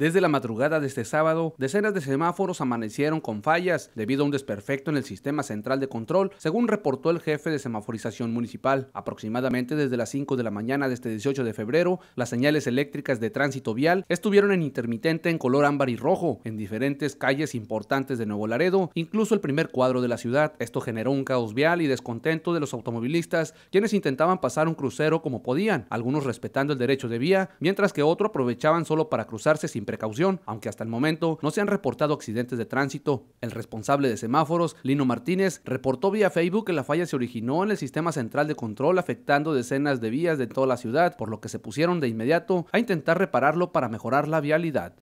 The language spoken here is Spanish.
Desde la madrugada de este sábado, decenas de semáforos amanecieron con fallas debido a un desperfecto en el sistema central de control, según reportó el jefe de semaforización municipal. Aproximadamente desde las 5 de la mañana de este 18 de febrero, las señales eléctricas de tránsito vial estuvieron en intermitente en color ámbar y rojo en diferentes calles importantes de Nuevo Laredo, incluso el primer cuadro de la ciudad. Esto generó un caos vial y descontento de los automovilistas, quienes intentaban pasar un crucero como podían, algunos respetando el derecho de vía, mientras que otros aprovechaban solo para cruzarse sin precaución, aunque hasta el momento no se han reportado accidentes de tránsito. El responsable de semáforos, Lino Martínez, reportó vía Facebook que la falla se originó en el sistema central de control afectando decenas de vías de toda la ciudad, por lo que se pusieron de inmediato a intentar repararlo para mejorar la vialidad.